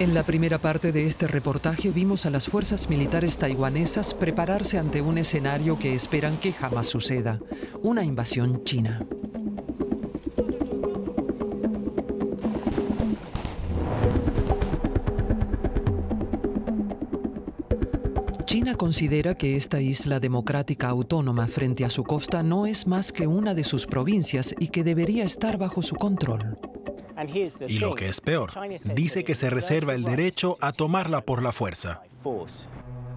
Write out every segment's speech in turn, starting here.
En la primera parte de este reportaje vimos a las fuerzas militares taiwanesas prepararse ante un escenario que esperan que jamás suceda, una invasión china. China considera que esta isla democrática autónoma frente a su costa no es más que una de sus provincias y que debería estar bajo su control. Y lo que es peor, dice que se reserva el derecho a tomarla por la fuerza.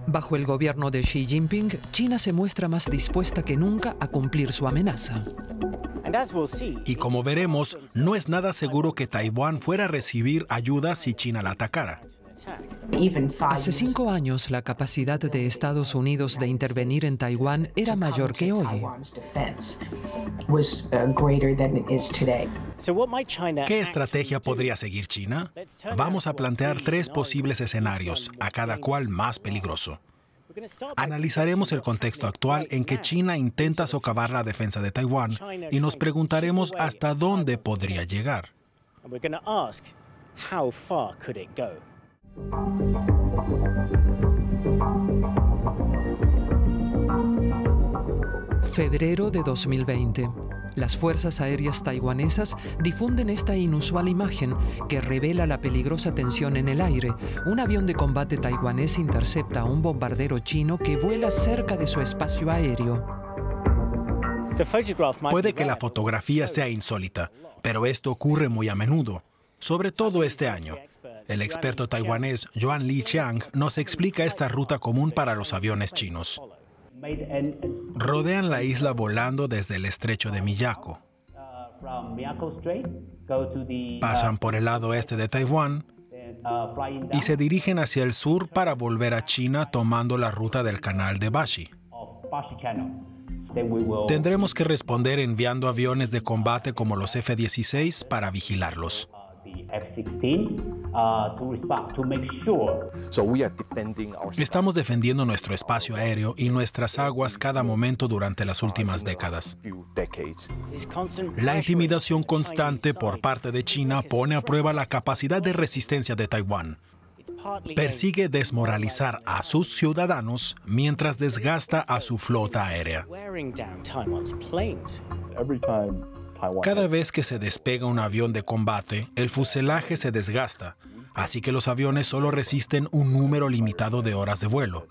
Bajo el gobierno de Xi Jinping, China se muestra más dispuesta que nunca a cumplir su amenaza. Y como veremos, no es nada seguro que Taiwán fuera a recibir ayuda si China la atacara. Hace cinco años la capacidad de Estados Unidos de intervenir en Taiwán era mayor que hoy. Uh, ¿Qué estrategia podría seguir China? Vamos a plantear tres posibles escenarios, a cada cual más peligroso. Analizaremos el contexto actual en que China intenta socavar la defensa de Taiwán y nos preguntaremos hasta dónde podría llegar. Febrero de 2020. Las fuerzas aéreas taiwanesas difunden esta inusual imagen que revela la peligrosa tensión en el aire. Un avión de combate taiwanés intercepta a un bombardero chino que vuela cerca de su espacio aéreo. Puede que la fotografía sea insólita, pero esto ocurre muy a menudo, sobre todo este año, el experto taiwanés Yuan Li Chiang nos explica esta ruta común para los aviones chinos. Rodean la isla volando desde el estrecho de Miyako. Pasan por el lado este de Taiwán y se dirigen hacia el sur para volver a China tomando la ruta del canal de Bashi. Tendremos que responder enviando aviones de combate como los F-16 para vigilarlos. Estamos defendiendo nuestro espacio aéreo y nuestras aguas cada momento durante las últimas décadas. La intimidación constante por parte de China pone a prueba la capacidad de resistencia de Taiwán. Persigue desmoralizar a sus ciudadanos mientras desgasta a su flota aérea. Cada vez que se despega un avión de combate, el fuselaje se desgasta, así que los aviones solo resisten un número limitado de horas de vuelo.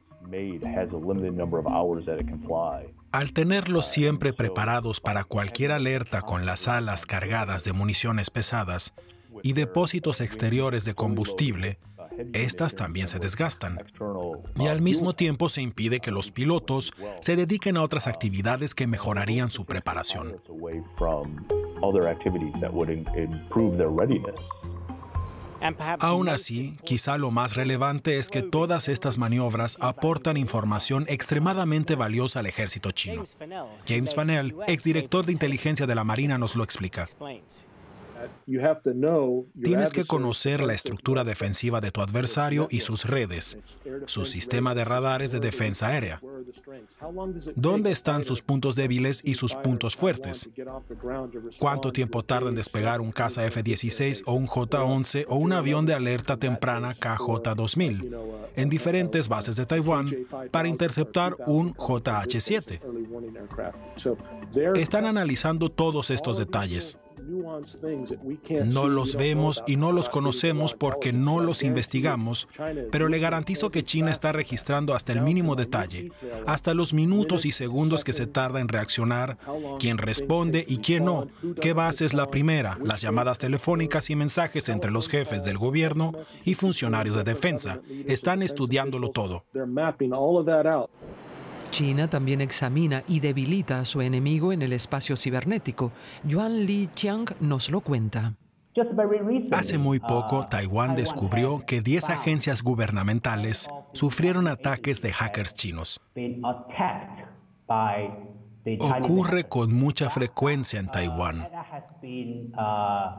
Al tenerlos siempre preparados para cualquier alerta con las alas cargadas de municiones pesadas y depósitos exteriores de combustible, estas también se desgastan. Y al mismo tiempo se impide que los pilotos se dediquen a otras actividades que mejorarían su preparación. Aún así, quizá lo más relevante es que todas estas maniobras aportan información extremadamente valiosa al ejército chino. James Fanel, exdirector de inteligencia de la Marina, nos lo explica. Tienes que conocer la estructura defensiva de tu adversario y sus redes, su sistema de radares de defensa aérea, dónde están sus puntos débiles y sus puntos fuertes, cuánto tiempo tarda en despegar un caza F-16 o un J-11 o un avión de alerta temprana KJ-2000 uh, en diferentes bases de Taiwán para interceptar un JH-7. Están analizando todos estos detalles. No los vemos y no los conocemos porque no los investigamos, pero le garantizo que China está registrando hasta el mínimo detalle, hasta los minutos y segundos que se tarda en reaccionar, quién responde y quién no, qué base es la primera, las llamadas telefónicas y mensajes entre los jefes del gobierno y funcionarios de defensa. Están estudiándolo todo. China también examina y debilita a su enemigo en el espacio cibernético. Yuan Li Chiang nos lo cuenta. Hace muy uh, poco, Taiwán descubrió que 10 agencias gubernamentales sufrieron ataques de hackers chinos. Ocurre con mucha frecuencia en Taiwán. Uh,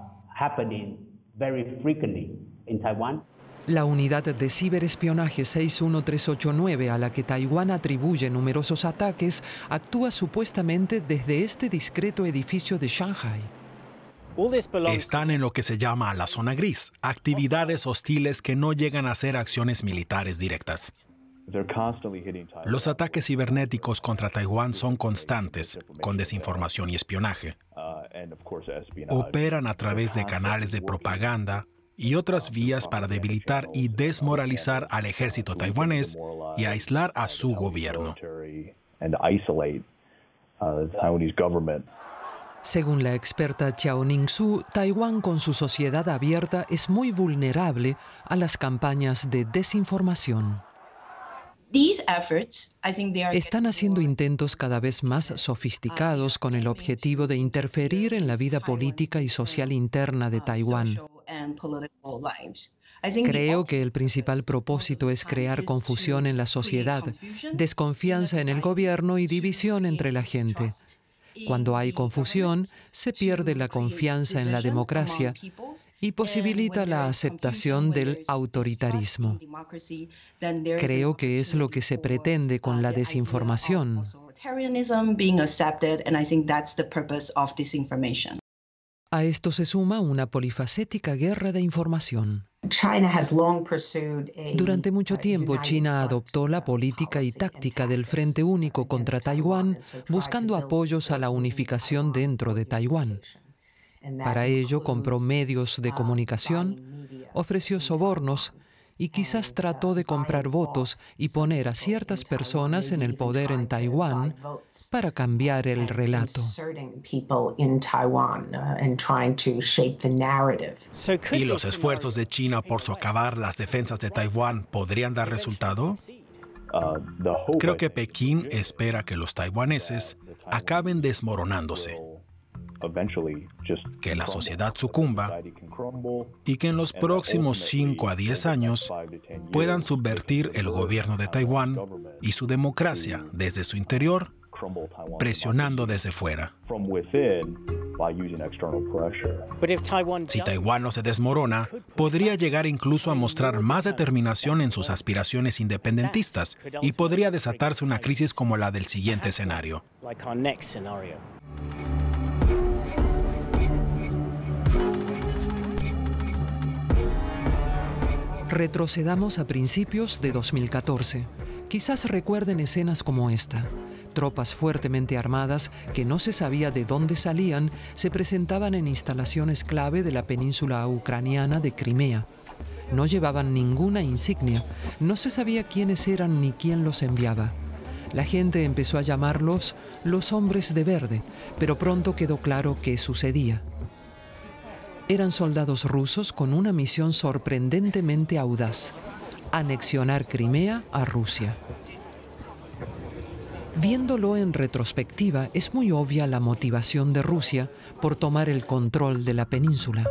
la unidad de ciberespionaje 61389 a la que Taiwán atribuye numerosos ataques actúa supuestamente desde este discreto edificio de Shanghai. Están en lo que se llama la zona gris, actividades hostiles que no llegan a ser acciones militares directas. Los ataques cibernéticos contra Taiwán son constantes, con desinformación y espionaje. Uh, Operan a través de canales de propaganda, y otras vías para debilitar y desmoralizar al ejército taiwanés y aislar a su gobierno. Según la experta Chao Ning-su, Taiwán con su sociedad abierta es muy vulnerable a las campañas de desinformación. Están haciendo intentos cada vez más sofisticados con el objetivo de interferir en la vida política y social interna de Taiwán. Creo que el principal propósito es crear confusión en la sociedad, desconfianza en el gobierno y división entre la gente. Cuando hay confusión, se pierde la confianza en la democracia y posibilita la aceptación del autoritarismo. Creo que es lo que se pretende con la uh, desinformación. A esto se suma una polifacética guerra de información. Durante mucho tiempo China adoptó la política y táctica del Frente Único contra Taiwán, buscando apoyos a la unificación dentro de Taiwán. Para ello compró medios de comunicación, ofreció sobornos y quizás trató de comprar votos y poner a ciertas personas en el poder en Taiwán para cambiar el relato. Uh, ¿Y los esfuerzos de China por socavar las defensas de Taiwán podrían dar resultado? Creo que Pekín espera que los taiwaneses acaben desmoronándose, que la sociedad sucumba y que en los próximos 5 a 10 años puedan subvertir el gobierno de Taiwán y su democracia desde su interior presionando desde fuera. Si Taiwán no se desmorona, podría llegar incluso a mostrar más determinación en sus aspiraciones independentistas y podría desatarse una crisis como la del siguiente escenario. Retrocedamos a principios de 2014. Quizás recuerden escenas como esta. Tropas fuertemente armadas que no se sabía de dónde salían se presentaban en instalaciones clave de la península ucraniana de Crimea. No llevaban ninguna insignia, no se sabía quiénes eran ni quién los enviaba. La gente empezó a llamarlos los hombres de verde, pero pronto quedó claro qué sucedía. Eran soldados rusos con una misión sorprendentemente audaz, anexionar Crimea a Rusia. Viéndolo en retrospectiva, es muy obvia la motivación de Rusia por tomar el control de la península.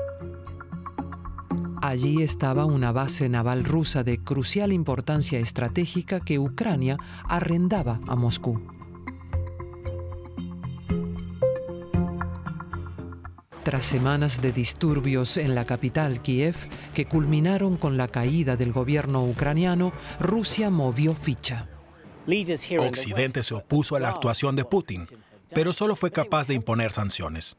Allí estaba una base naval rusa de crucial importancia estratégica que Ucrania arrendaba a Moscú. Tras semanas de disturbios en la capital Kiev, que culminaron con la caída del gobierno ucraniano, Rusia movió ficha. Occidente se opuso a la actuación de Putin, pero solo fue capaz de imponer sanciones.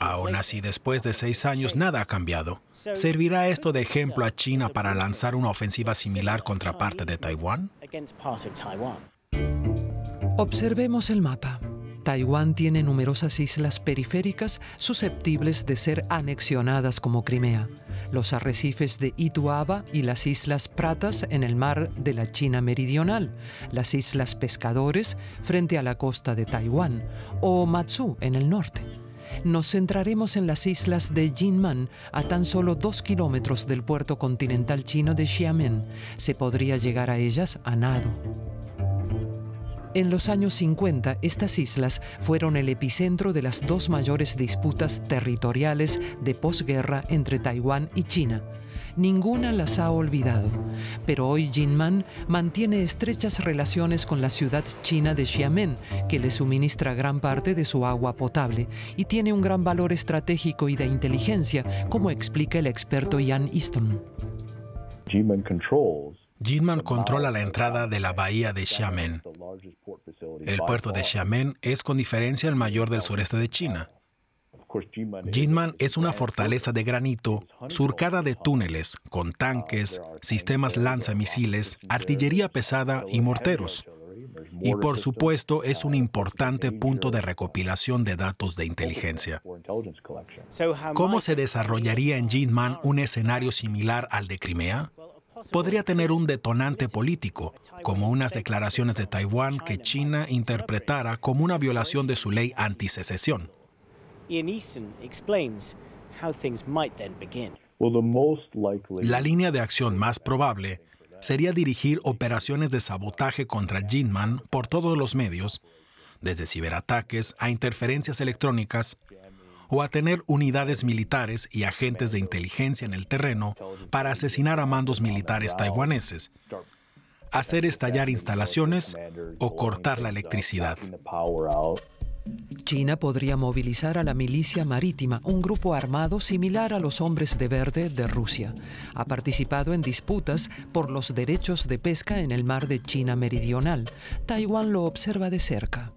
Aún así, después de seis años, nada ha cambiado. ¿Servirá esto de ejemplo a China para lanzar una ofensiva similar contra parte de Taiwán? Observemos el mapa. Taiwán tiene numerosas islas periféricas susceptibles de ser anexionadas como Crimea, los arrecifes de Ituaba y las islas Pratas en el mar de la China Meridional, las islas Pescadores frente a la costa de Taiwán o Matsu en el norte. Nos centraremos en las islas de Jinman, a tan solo dos kilómetros del puerto continental chino de Xiamen. Se podría llegar a ellas a nado. En los años 50, estas islas fueron el epicentro de las dos mayores disputas territoriales de posguerra entre Taiwán y China. Ninguna las ha olvidado, pero hoy Jinman mantiene estrechas relaciones con la ciudad china de Xiamen, que le suministra gran parte de su agua potable y tiene un gran valor estratégico y de inteligencia, como explica el experto Ian Easton. controls Jinman controla la entrada de la bahía de Xiamen. El puerto de Xiamen es con diferencia el mayor del sureste de China. Jinman es una fortaleza de granito surcada de túneles con tanques, sistemas lanzamisiles, artillería pesada y morteros. Y por supuesto es un importante punto de recopilación de datos de inteligencia. ¿Cómo se desarrollaría en Jinman un escenario similar al de Crimea? podría tener un detonante político, como unas declaraciones de Taiwán que China interpretara como una violación de su ley antisecesión. La línea de acción más probable sería dirigir operaciones de sabotaje contra Jinman por todos los medios, desde ciberataques a interferencias electrónicas, o a tener unidades militares y agentes de inteligencia en el terreno para asesinar a mandos militares taiwaneses, hacer estallar instalaciones o cortar la electricidad. China podría movilizar a la milicia marítima, un grupo armado similar a los hombres de verde de Rusia. Ha participado en disputas por los derechos de pesca en el mar de China Meridional. Taiwán lo observa de cerca.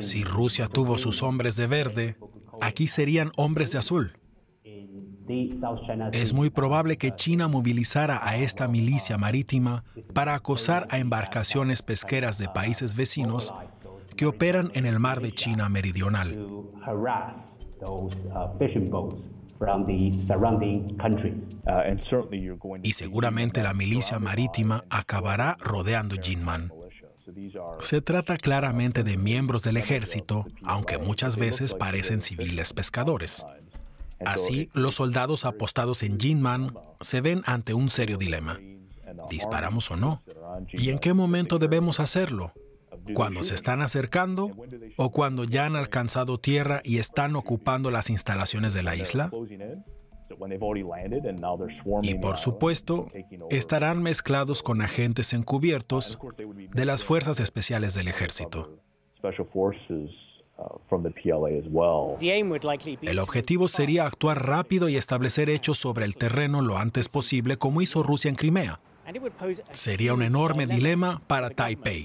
Si Rusia tuvo sus hombres de verde, aquí serían hombres de azul. Es muy probable que China movilizara a esta milicia marítima para acosar a embarcaciones pesqueras de países vecinos que operan en el mar de China meridional. Uh, uh, y seguramente la milicia marítima acabará rodeando Jinman. Se trata claramente de miembros del ejército, aunque muchas veces parecen civiles pescadores. Así, los soldados apostados en Jinman se ven ante un serio dilema. ¿Disparamos o no? ¿Y en qué momento debemos hacerlo? ¿Cuando se están acercando o cuando ya han alcanzado tierra y están ocupando las instalaciones de la isla? Y por supuesto, estarán mezclados con agentes encubiertos de las fuerzas especiales del ejército. El objetivo sería actuar rápido y establecer hechos sobre el terreno lo antes posible, como hizo Rusia en Crimea. Sería un enorme dilema para Taipei.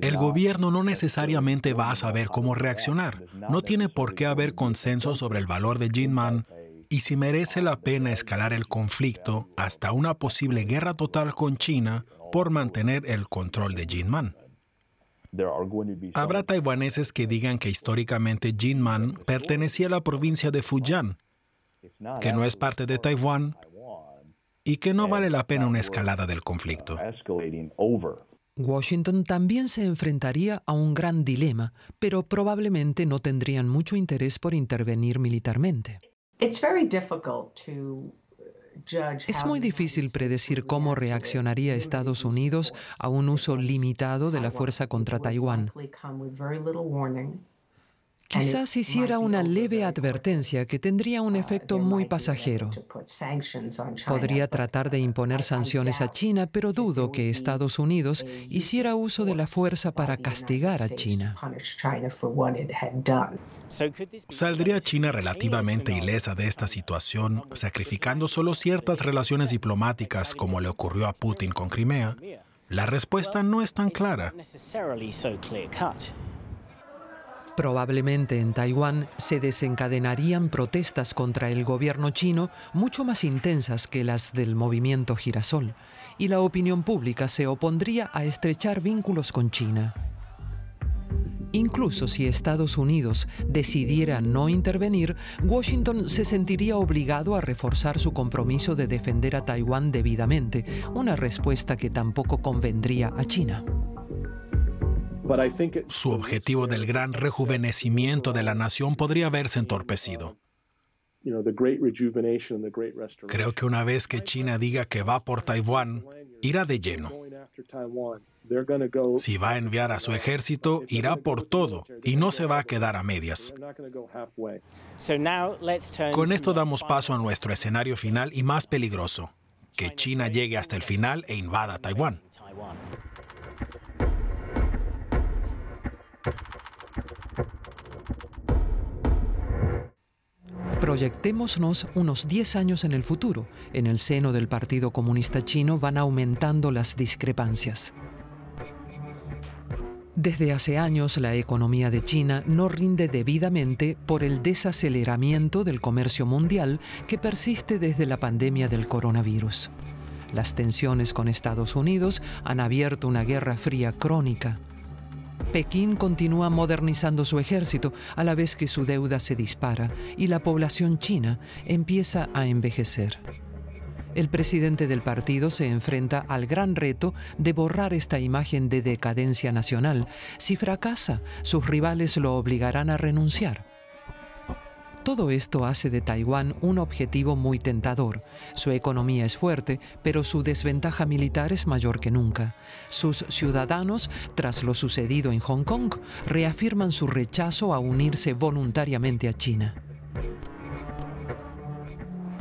El gobierno no necesariamente va a saber cómo reaccionar. No tiene por qué haber consenso sobre el valor de Jinman y si merece la pena escalar el conflicto hasta una posible guerra total con China por mantener el control de Jinman. Habrá taiwaneses que digan que históricamente Man pertenecía a la provincia de Fujian, que no es parte de Taiwán y que no vale la pena una escalada del conflicto. Washington también se enfrentaría a un gran dilema, pero probablemente no tendrían mucho interés por intervenir militarmente. Uh, es muy difícil predecir cómo reaccionaría Estados Unidos a un uso limitado de la fuerza contra Taiwán. Quizás hiciera una leve advertencia que tendría un ah, efecto muy pasajero. Podría tratar de imponer sanciones a China, pero dudo que Estados Unidos hiciera uso de la fuerza para castigar a China. ¿Saldría China relativamente ilesa de esta situación, sacrificando solo ciertas relaciones diplomáticas como le ocurrió a Putin con Crimea? La respuesta no es tan clara. Probablemente en Taiwán se desencadenarían protestas contra el gobierno chino mucho más intensas que las del movimiento girasol, y la opinión pública se opondría a estrechar vínculos con China. Incluso si Estados Unidos decidiera no intervenir, Washington se sentiría obligado a reforzar su compromiso de defender a Taiwán debidamente, una respuesta que tampoco convendría a China. Su objetivo del gran rejuvenecimiento de la nación podría haberse entorpecido. Creo que una vez que China diga que va por Taiwán, irá de lleno. Si va a enviar a su ejército, irá por todo y no se va a quedar a medias. Con esto damos paso a nuestro escenario final y más peligroso, que China llegue hasta el final e invada Taiwán. Proyectémonos unos 10 años en el futuro. En el seno del Partido Comunista Chino van aumentando las discrepancias. Desde hace años la economía de China no rinde debidamente por el desaceleramiento del comercio mundial que persiste desde la pandemia del coronavirus. Las tensiones con Estados Unidos han abierto una guerra fría crónica. Pekín continúa modernizando su ejército a la vez que su deuda se dispara y la población china empieza a envejecer. El presidente del partido se enfrenta al gran reto de borrar esta imagen de decadencia nacional. Si fracasa, sus rivales lo obligarán a renunciar. Todo esto hace de Taiwán un objetivo muy tentador. Su economía es fuerte, pero su desventaja militar es mayor que nunca. Sus ciudadanos, tras lo sucedido en Hong Kong, reafirman su rechazo a unirse voluntariamente a China.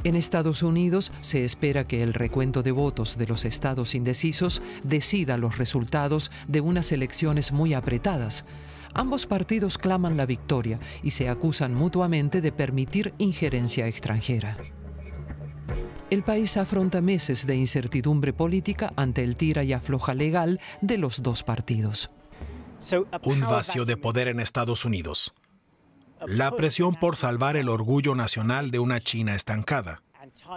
En Estados Unidos se espera que el recuento de votos de los estados indecisos decida los resultados de unas elecciones muy apretadas. Ambos partidos claman la victoria y se acusan mutuamente de permitir injerencia extranjera. El país afronta meses de incertidumbre política ante el tira y afloja legal de los dos partidos. Un vacío de poder en Estados Unidos. La presión por salvar el orgullo nacional de una China estancada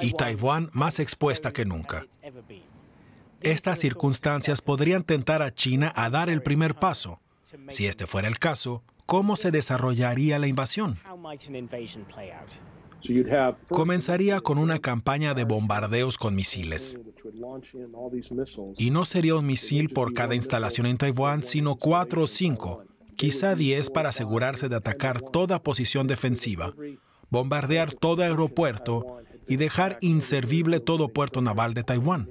y Taiwán más expuesta que nunca. Estas circunstancias podrían tentar a China a dar el primer paso si este fuera el caso, ¿cómo se desarrollaría la invasión? Comenzaría con una campaña de bombardeos con misiles. Y no sería un misil por cada instalación en Taiwán, sino cuatro o cinco, quizá diez para asegurarse de atacar toda posición defensiva, bombardear todo aeropuerto y dejar inservible todo puerto naval de Taiwán.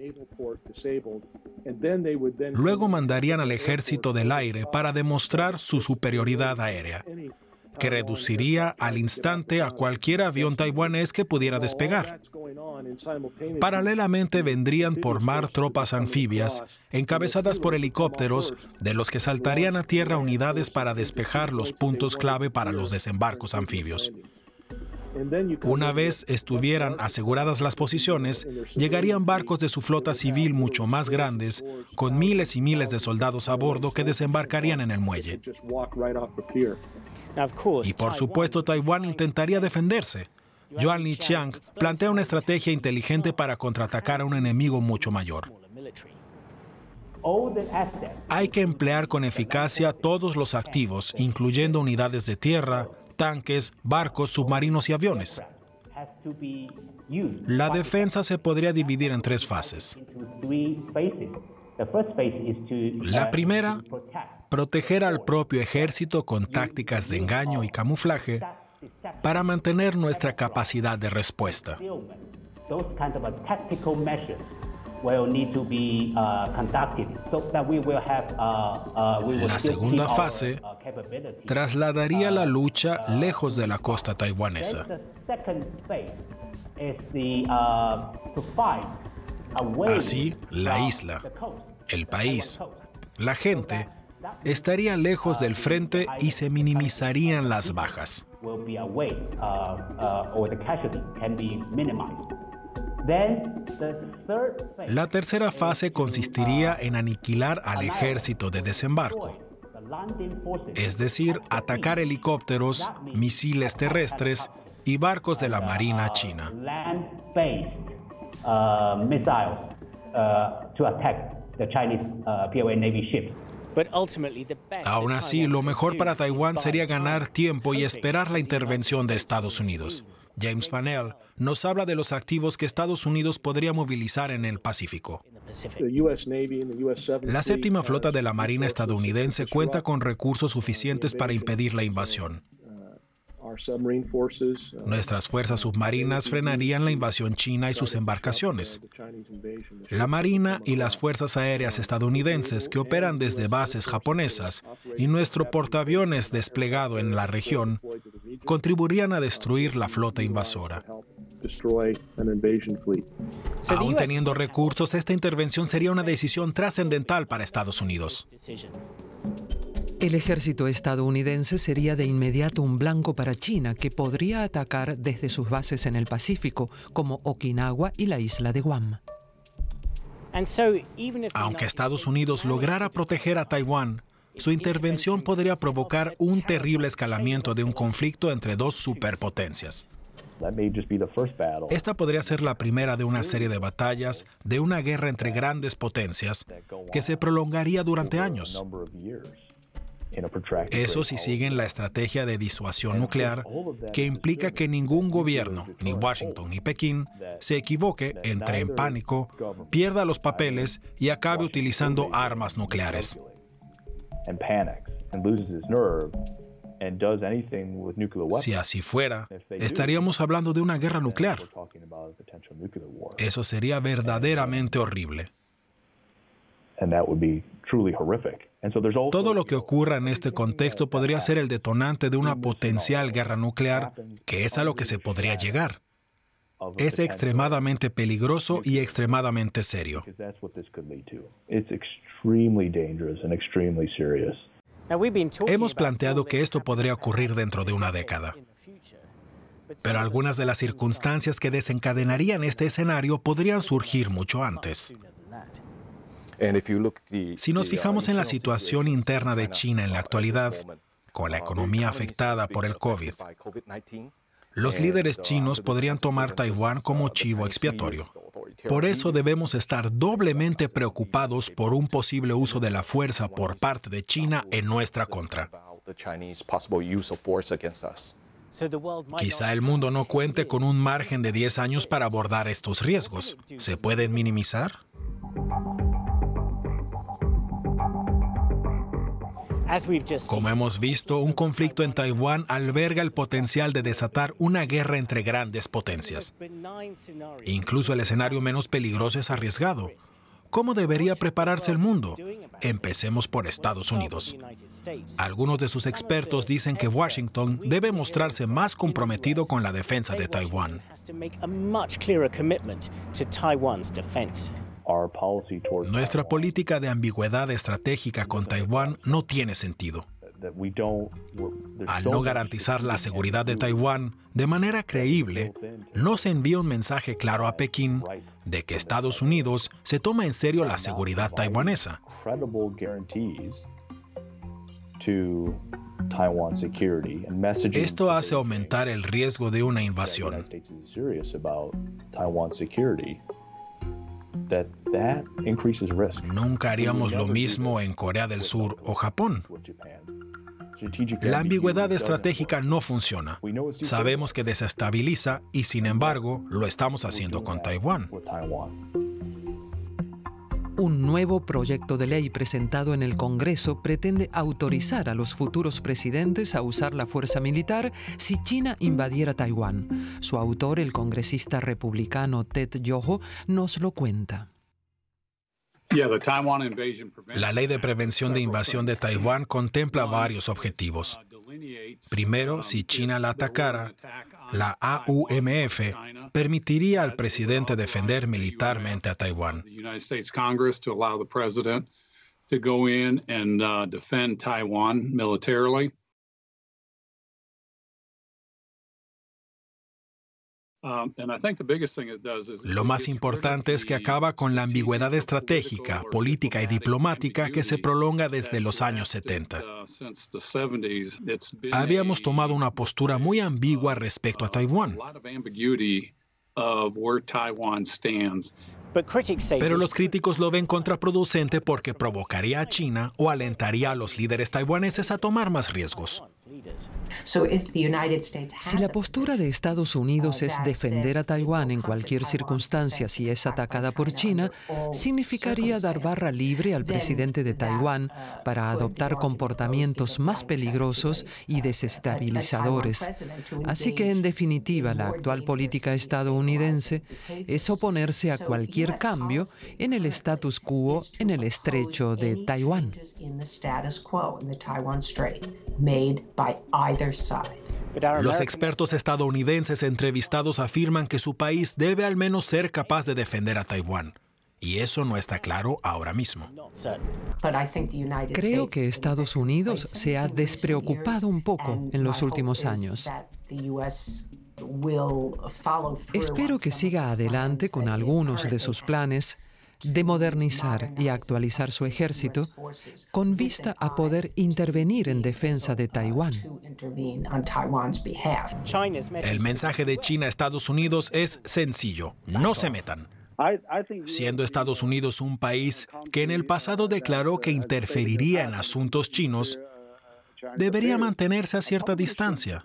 Luego mandarían al ejército del aire para demostrar su superioridad aérea, que reduciría al instante a cualquier avión taiwanés que pudiera despegar. Paralelamente vendrían por mar tropas anfibias, encabezadas por helicópteros, de los que saltarían a tierra unidades para despejar los puntos clave para los desembarcos anfibios. Una vez estuvieran aseguradas las posiciones, llegarían barcos de su flota civil mucho más grandes, con miles y miles de soldados a bordo que desembarcarían en el muelle. Y por supuesto, Taiwán intentaría defenderse. Yuan Li Chiang plantea una estrategia inteligente para contraatacar a un enemigo mucho mayor. Hay que emplear con eficacia todos los activos, incluyendo unidades de tierra, tanques, barcos, submarinos y aviones. La defensa se podría dividir en tres fases. La primera, proteger al propio ejército con tácticas de engaño y camuflaje para mantener nuestra capacidad de respuesta. La segunda fase uh, trasladaría la uh, lucha uh, lejos de la costa taiwanesa. Así, la isla, el país, la gente estarían lejos del frente y se minimizarían las bajas. La tercera fase consistiría en aniquilar al ejército de desembarco, es decir, atacar helicópteros, misiles terrestres y barcos de la Marina china. Aún así, lo mejor para Taiwán sería ganar tiempo y esperar la intervención de Estados Unidos. James Fannell, nos habla de los activos que Estados Unidos podría movilizar en el Pacífico. La séptima flota de la Marina estadounidense cuenta con recursos suficientes para impedir la invasión. Uh, Nuestras fuerzas submarinas frenarían la invasión china y sus embarcaciones. La Marina y las fuerzas aéreas estadounidenses que operan desde bases japonesas y nuestro portaaviones desplegado en la región contribuirían a destruir la flota invasora. Aún teniendo recursos, esta intervención sería una decisión trascendental para Estados Unidos. El ejército estadounidense sería de inmediato un blanco para China, que podría atacar desde sus bases en el Pacífico, como Okinawa y la isla de Guam. Aunque Estados Unidos lograra proteger a Taiwán, su intervención podría provocar un terrible escalamiento de un conflicto entre dos superpotencias. Esta podría ser la primera de una serie de batallas, de una guerra entre grandes potencias, que se prolongaría durante años. Eso si siguen la estrategia de disuasión nuclear que implica que ningún gobierno, ni Washington ni Pekín, se equivoque, entre en pánico, pierda los papeles y acabe utilizando armas nucleares. Si así fuera, estaríamos hablando de una guerra nuclear. Eso sería uh, verdaderamente horrible. Todo lo que ocurra en este contexto podría ser el detonante de una potencial guerra nuclear, que es a lo que se podría llegar. Es extremadamente peligroso y extremadamente serio. Hemos planteado que esto podría ocurrir dentro de una década. Pero algunas de las circunstancias que desencadenarían este escenario podrían surgir mucho antes. Si nos uh, fijamos en la situación interna de China en la actualidad, con la uh, economía afectada por el COVID, los líderes uh, chinos podrían tomar Taiwán como chivo expiatorio. Por eso debemos estar doblemente preocupados por un posible uso de la fuerza por parte de China en nuestra contra. Quizá el mundo no cuente con un margen de 10 años para abordar estos riesgos. ¿Se pueden minimizar? Como hemos visto, un conflicto en Taiwán alberga el potencial de desatar una guerra entre grandes potencias. Incluso el escenario menos peligroso es arriesgado. ¿Cómo debería prepararse el mundo? Empecemos por Estados Unidos. Algunos de sus expertos dicen que Washington debe mostrarse más comprometido con la defensa de Taiwán. Nuestra política de ambigüedad estratégica con Taiwán no tiene sentido. Al no garantizar la seguridad de Taiwán de manera creíble, no se envía un mensaje claro a Pekín de que Estados Unidos se toma en serio la seguridad taiwanesa. Esto hace aumentar el riesgo de una invasión. Nunca haríamos lo mismo en Corea del Sur o Japón. La ambigüedad estratégica no funciona. Sabemos que desestabiliza y sin embargo lo estamos haciendo con Taiwán. Un nuevo proyecto de ley presentado en el Congreso pretende autorizar a los futuros presidentes a usar la fuerza militar si China invadiera Taiwán. Su autor, el congresista republicano Ted Yoho, nos lo cuenta. La ley de prevención de invasión de Taiwán contempla varios objetivos. Uh, Primero, si China la atacara, la AUMF permitiría al presidente defender militarmente a Taiwán. Lo más importante es que acaba con la ambigüedad estratégica, política y diplomática que se prolonga desde los años 70. Uh, Habíamos tomado una postura muy ambigua respecto a Taiwán. of where Taiwan stands Pero los críticos lo ven contraproducente porque provocaría a China o alentaría a los líderes taiwaneses a tomar más riesgos. Si la postura de Estados Unidos es defender a Taiwán en cualquier circunstancia si es atacada por China, significaría dar barra libre al presidente de Taiwán uh, para adoptar comportamientos más peligrosos y desestabilizadores. Así que, en definitiva, la actual política estadounidense es oponerse a cualquier cambio en el status quo en el estrecho de Taiwán. Los expertos estadounidenses entrevistados afirman que su país debe al menos ser capaz de defender a Taiwán. Y eso no está claro ahora mismo. Creo que Estados Unidos se ha despreocupado un poco en los últimos años. Espero que siga adelante con algunos de sus planes de modernizar y actualizar su ejército con vista a poder intervenir en defensa de uh, Taiwán. El mensaje de China a Estados Unidos es sencillo, no se metan siendo Estados Unidos un país que en el pasado declaró que interferiría en asuntos chinos, debería mantenerse a cierta distancia.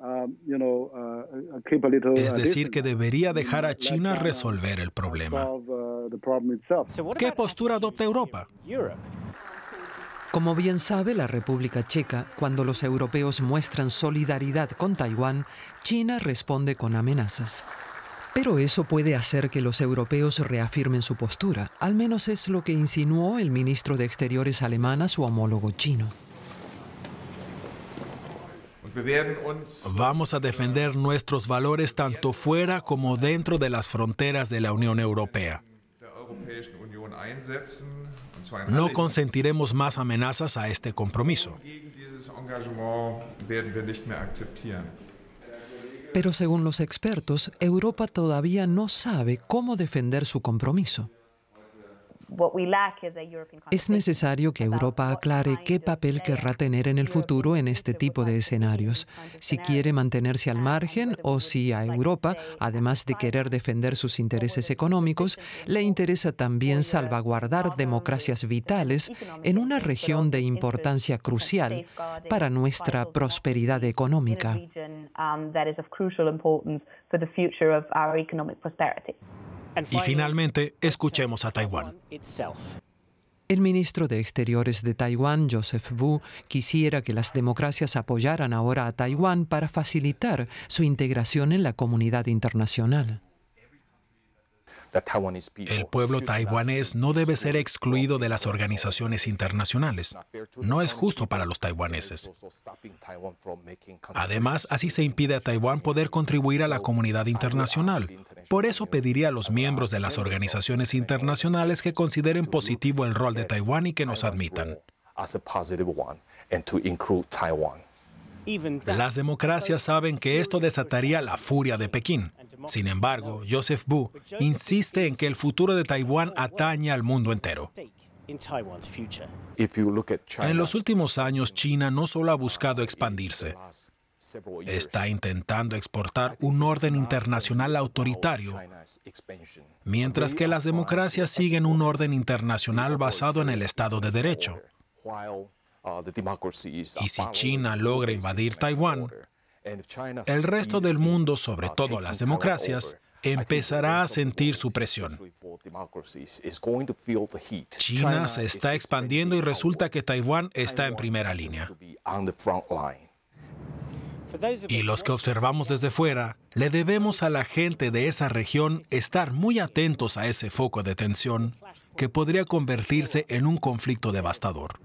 Um, uh, uh, es decir, que debería dejar a China uh, resolver el problema. ¿Qué postura adopta Europa? Como bien sabe la República Checa, cuando los europeos muestran solidaridad con Taiwán, China responde con amenazas. Pero eso puede hacer que los europeos reafirmen su postura, al menos es lo que insinuó el ministro de Exteriores alemán a su homólogo chino. Vamos a defender nuestros valores tanto fuera como dentro de las fronteras de la Unión Europea. No consentiremos más amenazas a este compromiso. Pero según los expertos, Europa todavía no sabe cómo defender su compromiso. Es necesario que Europa aclare qué papel querrá tener en el futuro en este tipo de escenarios, si quiere mantenerse al margen o si a Europa, además de querer defender sus intereses económicos, le interesa también salvaguardar democracias vitales en una región de importancia crucial para nuestra prosperidad económica. Um, y finalmente, escuchemos a Taiwán. El ministro de Exteriores de Taiwán, Joseph Wu, quisiera que las democracias apoyaran ahora a Taiwán para facilitar su integración en la comunidad internacional. El pueblo taiwanés no debe ser excluido de las organizaciones internacionales. No es justo para los taiwaneses. Además, así se impide a Taiwán poder contribuir a la comunidad internacional. Por eso pediría a los miembros de las organizaciones internacionales que consideren positivo el rol de Taiwán y que nos admitan. Las democracias saben que esto desataría la furia de Pekín. Sin embargo, Joseph Wu insiste en que el futuro de Taiwán atañe al mundo entero. En los últimos años, China no solo ha buscado expandirse, está intentando exportar un orden internacional autoritario, mientras que las democracias siguen un orden internacional basado en el Estado de Derecho. Uh, y si China logra invadir Taiwán, el resto del mundo, sobre uh, todo las democracias, empezará a sentir su presión. China se está expandiendo y resulta que Taiwán está en primera línea. Y los que observamos desde fuera, le debemos a la gente de esa región estar muy atentos a ese foco de tensión que podría convertirse en un conflicto devastador.